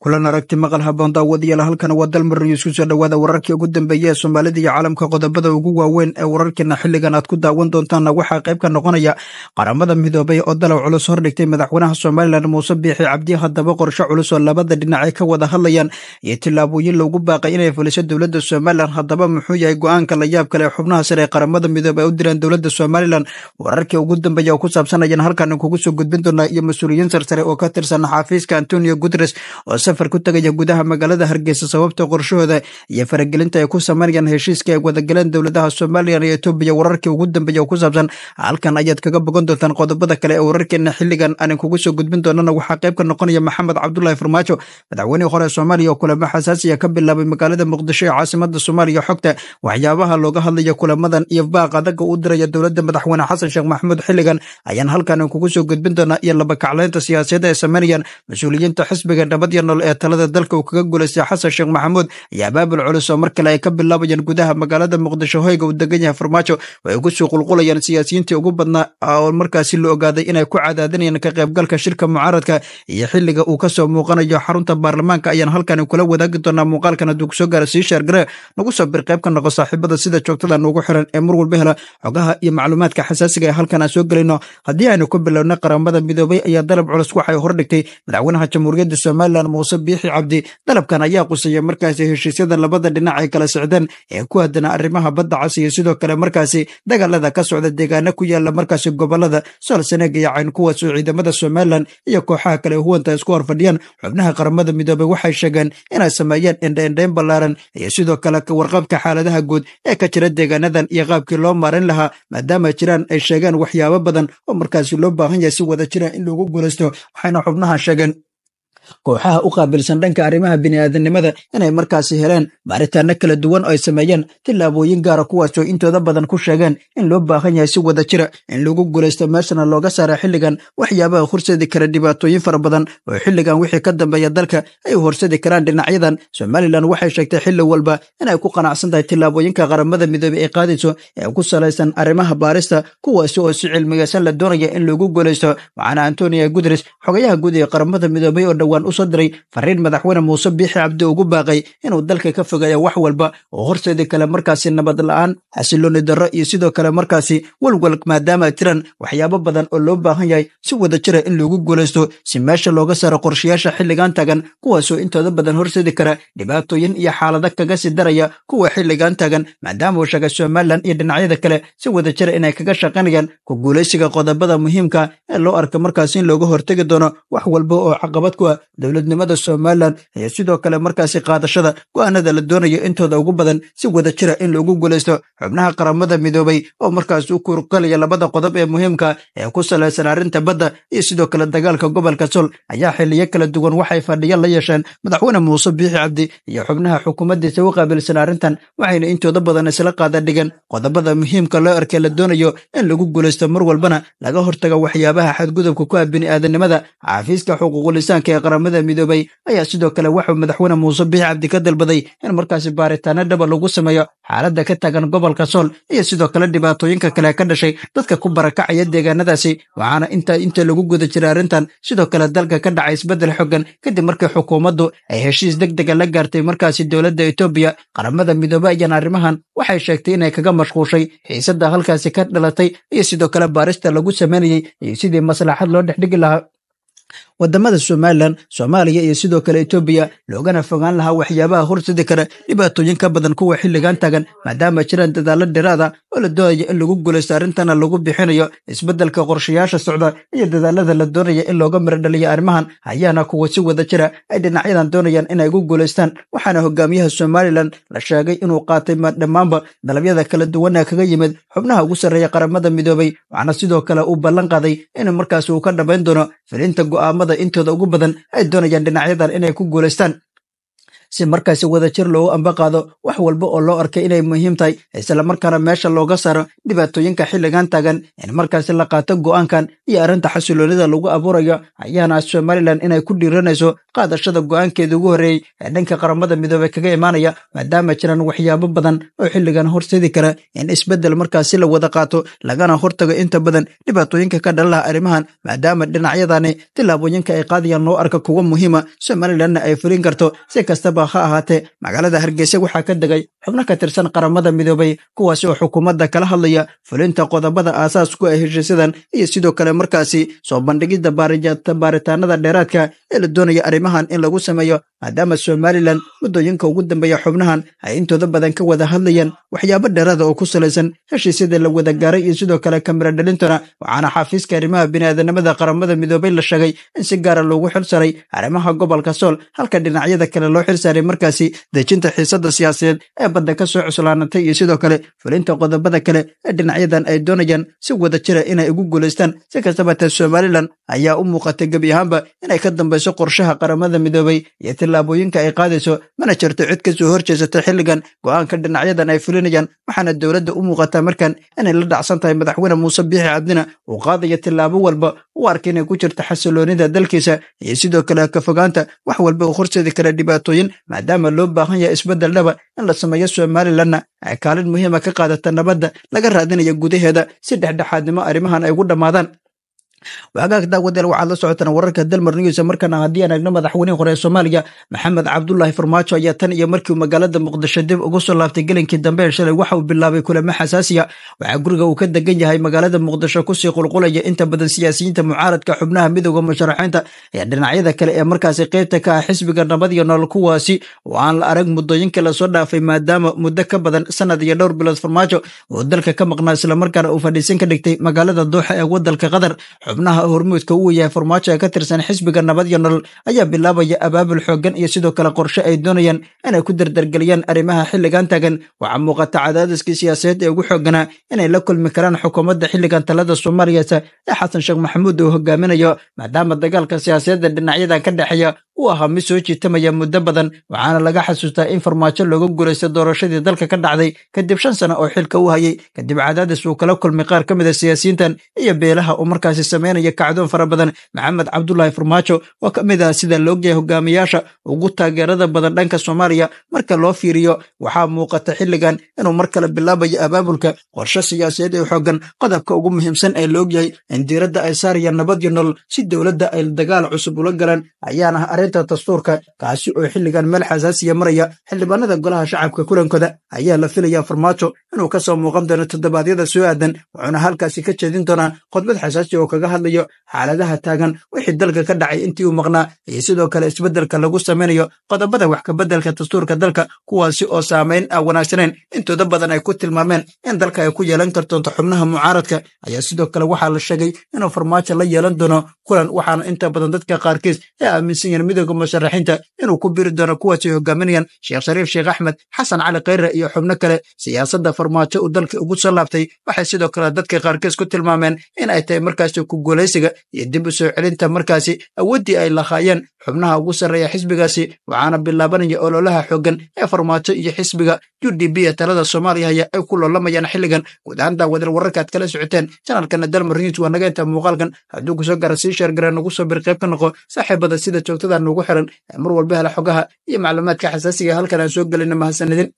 kulan aragti maqal haboon daawadayaal halkan waa dalmarin isku soo dhowaada wararkii ugu dambeeya ee soomaalida iyo caalamka qodobada ugu waaweyn ee wararkiina xilligan aad ku daawan doontaanna waxaa qayb ka noqonaya qaramada midoobay oo dalaw culus hor dhigtay madaxweynaha somalilan muuse biixi cabdi haddaba qorshe culus oo labada dhinac ay ka wada hadlayaan iyo tillaabooyin lagu baaqay inay fuliso dowladda somalilan haddaba muxuu yahay go'aanka la yaab kale ee xubnaha sare ee qaramada midoobay u diraan dowladda somalilan wararkii ugu dambeeya oo ku saabsanayaan halkan kugu soo gudbin doonaa iyo mas-uuliyiin sarsare oo ka tirsan xafiiska antonio guteres oo safar ku tegaya gudaha magaalada hargeysa sababta qorshahooda iyo faragelinta ay ku samaynayaan heshiiska ay wadagaleen dowladaha soomaaliya iyo etoobiya wararkii ugu dambeeya oo ku saabsan halkan ayaad kaga bogan doontaan qodobada kale ee wararkeena xilligan aanan kugu soo gudbin doonana waxaa qayb ka noqonaya maxamed cabdulaahi farmaajo madaxweynihii hore ee soomaaliya oo kulamo xasaasiya ka bilaabay magaalada muqdisho ee caasimada soomaaliya xogta waxyaabaha looga hadlaya kulamadan iyo baaq adagga u diraya dowladda madaxweyne xasan sheekh maxamuud xilligan ayaan halkan aan kugu soo gudbin doonaa iyo labakaclaynta siyaasadeed ee sameynayaan mas-uuliyiinta xisbiga nabad iyo nolol gogol ee talada dalka uu kaga guulaystay xasan sheekh maxamuud ayaa abaabul culus oo mar kale ay ka bilaabayaan gudaha magaalada muqdisho hoyga uu degan yahay farmaajo oo ay sii qulqulayaan siyaasiyiintii ugu badnaa oo markaasi la ogaaday inay ku cadaadinayaan ka qaybgalka shirka mucaaradka iyo xilliga uu kasoo muuqanayo xarunta baarlamaanka ayaan halkani kula wadaagi doonaa muuqaalkan hadduu kusoo gaara sii sheergare nagu soo bir qayb ka noqo saaxiibada sida joogtada nuugu xiran ee mar walba hela xogaha iyo macluumaadka xasaasiga ee halkan aan soo gelinno haddii aynu ku bilowna qaramada midoobay ayaa dalab culus waxay hor madaxweynaha jamhuuriyadda somalilan muuse muuse biixi cabdi dalabkan ayaa qusaya markaasi heshiisyada labada dhinac ay kala socdeen ee ku haddana arrimaha badda cas iyo sidoo kale markaasi dagaalada ka socda deegaano ku yaalla markaasi gobollada soolsaneeg iyo cayn kuwaas oo ciidamada somalilan iyo kooxaha kale huwanta isku horfadhiyaan xubnaha qaramada midoobey waxay sheegeen inay sameeyeen endheendheyn ballaaran iyo sidoo kale warqabka xaaladaha guud ee ka jira deegaanadan iyo qaabkii loo maarin lahaa maadaama jiraan ay sheegeen waxyaabo badan oo markaasi loo baahan yahay si wada jira in loogu guulaysto waxayna xubnaha sheegeen kooxaha u qaabilsan dhanka arrimaha bini bini'aadamnimada inay markaasi heleen baaritaano kala duwan oo ay sameeyeen tillaabooyin gaara ah, kuwaas oo intooda badan ku sheegeen in loo baahan yahay si wada jira in lagu guulaysto meeshana looga saara xilligan waxyaabaha horseedi kara dhibaatooyin fara badan oo xilligan wixii ka dambeeya dalka ay u horseedi karaan dhinacyadan somalilan waxay sheegtay xilli walba inay ku qanacsan tahay tillaabooyinka qaramada midoobey ay qaadayso ee ku salaysan arrimaha baarista kuwaasi oo si cilmigaysan la doonaya in lagu guulaysto waxaana antonio guteres xogayaha guud ee qaramada midoobey oo dhawaan toddoban u soo diray fariin madaxweyne muuse biixi cabdi ugu baaqay inuu dalka ka fogeeyo wax walba oo horseedi kale markaasi nabad la'aan xasilooni darro iyo sidoo kale markaasi walwal maadaama jiran waxyaabo badan oo loo baahan yahay si wada jira ah in loogu guulaysto si meesha looga saaro qorshayaasha xilligan taagan kuwaasoo intooda badan horseedi kara dhibaatooyin iyo xaalado kaga sii daraya kuwa xilligan taagan maadaama uu sheegay somalilan iyo dhinacyada kale si wada jira ah inay kaga shaqaynayaan ku guulaysiga qodobada muhiimka ah ee loo arka markaasi in looga hortegi doono wax walba oo caqabad ku ah dowladnimada somalilan ayaa sidoo kale markaasi qaadashada go'aanada la doonayo intooda ugu badan si wada jira in lagu guulaysto xubnaha qaramada midoobay oo markaas u kuurgalaya labada qodob ee muhiimka ah ee ku salaysan arrinta badda iyo sidoo kale dagaalka gobolka sol ayaa xilliyo kala duwan waxay fadhiyo la yeesheen madaxweyne muuse biixi cabdi iyo xubnaha xukuumaddiisa u qaabilsan arrintan waxayna intooda badan isla qaada dhigeen qodobada muhiimka loo arkee la doonayo in lagu guulaysto mar walbana laga hortago waxyaabaha xadgudubka ku ah bini'aadanimada xaafiiska xuquuqulisaanka ee qaramada midoobay ayaa sidoo kale waxuu madaxweyne muuse biixi cabdi ka dalbaday in markaasi baaritaano dhaba lagu sameeyo xaaladda ka taagan gobolka sool iyo sidoo kale dhibaatooyinka kale ka dhashay dadka ku barakacaya deegaanadaasi waxaana intaa inta lagu guda jiray arrintan sidoo kale dalka ka dhacay isbeddel xoggan kadib markii xukuumaddu ay heshiis deg dega ah la gaartay markaasi dowladda etoobiya qaramada midoobe ayaan arrimahan waxay sheegtay inay kaga mashquushay xiisadda halkaasi ka dhalatay iyo sidoo kale baarista lagu sameynayey iyo sidii maslaxad loo dhexdhigi lahaa waddamada somalilan soomaaliya iyo sidoo kale etoobiya loogana fogaan lahaa waxyaabaha horsadi kara dhibaatooyin ka badan kuwa xilligan taagan maadaama jiraan dadaallo dheeraada ah oo la doonaya in lagu guulaysto arrintana lagu bixinayo isbeddelka qorshayaasha socda iyo dadaalada la doonaya in looga miradhaliyo arrimahan ayaana kuwa si wada jira ay dhinacyadan doonayaan inay ku guulaystaan waxaana hogaamiyaha somalilan la sheegay inuu qaatay ma dhammaanba dalabyada kala duwana kaga yimid xubnaha ugu sarreeya qaramada midoobay waxaana sidoo kale uu ballan qaaday in markaas uu ka dhammayn doono filinta go'aamada intooda ugu badan ay doonayaan dhinacyadan inay ku guulaystaan si markaasi wadajir loogu ambaqaado wax walba oo loo arkay inay muhiim tahay islamarkaana meesha looga saaro dhibaatooyinka xilligan taagan in markaasi la qaato go'aankan iyo arrinta xasiloonida lagu abuurayo ayaana somalilan inay ku dhiiranayso qaadashada go'aankeeda ugu horreeyey ee dhanka qaramada midoobe kaga imaanaya maadaama jiraan waxyaabo badan oo xilligan horseedi kara in isbeddel markaasi la wada qaato lagana hortago inta badan dhibaatooyinka ka dhalalaha arrimahan maadaama dhinacyadani tilaabooyinka ay qaadayaan loo arka kuwo muhiima somalilanna ay fulin karto si kastaba kastaba ha ahaatee magaalada hargeysa waxaa ka degay xubno ka tirsan qaramada midoobay kuwaasi oo xukuumadda kala hadlaya fulinta qodobada aasaas ku ah heshiisyadan iyo sidoo kale markaasi soo bandhigidda baaritaanada dheeraadka ee la doonaya arrimahan in lagu sameeyo maadaama somalilan muddooyinka ugu dambeeya xubnahan ay intooda badan ka wada hadlayaan waxyaabo dheeraada oo ku salaysan heshiisyada la wada gaaray iyo sidoo kale kamira dhalintona waxaana xafiiska arrimaha biniaadanimada qaramada midoobay la sheegay in si gaara ah loogu xilsaray arrimaha gobolka sool halka dhinacyada kale loo xilsaray saaray markaasi dejinta xiisadda siyaasadeed ee badda ka soo cuslaanatay iyo sidoo kale fulinta qodobada kale ee dhinacyadan ay doonayaan si wada jira ah inay ugu guulaystaan si kastaba kastabatee somalilan ayaa u muuqatay gebi ahaanba inay ka dambayso qorshaha qaramada midoobay iyo tillaabooyinka ay qaadayso mana jirto cid ka soo horjeesatay xilligan go'aanka dhinacyadan ay fulinayaan waxaana dowladda u muuqataa markan inay la dhacsan tahay madaxweyne muuse biixi cabdina uu qaadaya tillaabo walba u arka inay ku jirto xasiloonida dalkiisa iyo sidoo kale kafogaanta wax walba uu horseedi kara dhibaatooyin maadaama loo baahan yahay isbeddel dhaba in la sameeyo somalilanna ay kaalin muhiima ah ka qaadata nabadda laga raadinayo gudaheeda si dhexdhexaadnimo arrimahan ay ugu dhammaadaan waxagaag daawadeel waxaad la socotaan wararka dalmar news markana haddii aan eegno madaxweynehi hore ee soomaaliya maxamed cabdulaahi farmaajo ayaa tan iyo markiiu magaalada muqdisho dib ugu soo laaftay gelinkii dambe shalay waxa uu bilaabay kulamo xasaasiya waxaa guriga uu ka degan yahay magaalada muqdisho kusii qulqulaya inta badan siyaasiyiinta mucaaradka xubnaha midooda musharaxiinta ee dhinacyada kale ee markaasi qeybta ka ah xisbiga nabad iyo nool kuwaasi oo aan la arag muddooyinka lasoo dhaafay maadaama muddo ka badan sanad iyo dhowr bilood farmaajo uu dalka ka maqnaa islamarkaana uu fadhiisan ka dhigtay magaalada dooxa ee waddanka qatar xubnaha hormuudka uu yahay farmaajo ee ka tirsan xisbiga nabad iyo nolol ayaa bilaabaya abaabul xooggan iyo sidoo kale qorshe ay doonayaan inay ku dardargeliyaan arrimaha xilligan taagan waxaa muuqata cadaadiskii siyaasadeed ee ugu xoogganaa inay la kulmi karaan xukuumadda xilligan talada soomaaliyeed ee xasan sheekh maxamuud uu hogaaminayo maadaama dagaalka siyaasadeedda dhinacyadan ka dhexeeya u ahaa mid soo jiitamaya muddo badan waxaana laga xasuustaa in farmaajo looga guulaysta doorashadii dalka ka dhacday kadib shan sana oo xilka u hayay kadib cadaadis uu kala kulmay qaar ka mid a ah siyaasiyiintan iyo beelaha uu markaasi samaynaya kacdoon fara badan maxamed cabdulaahi farmaajo oo ka mid ah sida laogyahay hogaamiyaasha ugu taageerada badan dhanka soomaaliya marka loo fiiriyo waxaa muuqata xilligan inuu mar kale bilaabayo abaabulka qorshe siyaasadeed ee xoogan qodobka ugu muhiimsan ee laogyahay in diiradda ay saarayaan nabad iyo nolol si dowladda ay dagaal cusub ula galaan ayaana fulinta dastuurka kaasi oo xilligan xasaasiya maraya xildhibaanada golaha shacabka kulankooda ayaa la filaya farmaajo inuu ka soo muuqan doono toddobaadyada soo aadan wuxuuna halkaasi ka jeedin doonaa khudbad xasaasi oo kaga hadlayo xaaladaha taagan wixii dalka ka dhacay intii uu maqnaa iyo sidoo kale isbeddelka lagu samaynayo qodobada wax kabeddelka dastuurka dalka kuwaasi oo saamayn aan ah wanaagsaneyn intooda badan ay ku tilmaameen in dalka ay ku yeelan kartoonto xubnaha mucaaradka ayaa sidoo kale waxaa la sheegay inuu farmaajo la yeelan doono kulan waxaana inta badan dadka qaarkiis ee aaminsan yaen ardayga musharaxiinta inuu ku biri doono kuwaasi hogaaminayaan sheekh shariif sheekh axmed xasan cali khayre iyo xubno kale siyaasadda farmaajo uu dalka ugu soo laabtay waxay sidoo kale dadka qaarkiis ku tilmaameen in ay tahay markaasi ku guulaysiga iyo dib u soo celinta markaasi awooddii ay lahaayeen xubnaha ugu sarreeya xisbigaasi waxaana bilaabanaya ololaha xooggan ee farmaajo iyo xisbiga u d b ee talada soomaaliya haya ay ku loolamayaan xilligan guud ahaanta wadar kala socoteen janalkana dalmar news waa naga inta muuqaalkan hadduu kusoo gara sii sheergareen ugu soo bir qayb ka noqo saaxiibada sida joogtada noogu xiran mar walba hela xogaha iyo macluumaadka xasaasiga halkan aan soo gelina mahadsanidin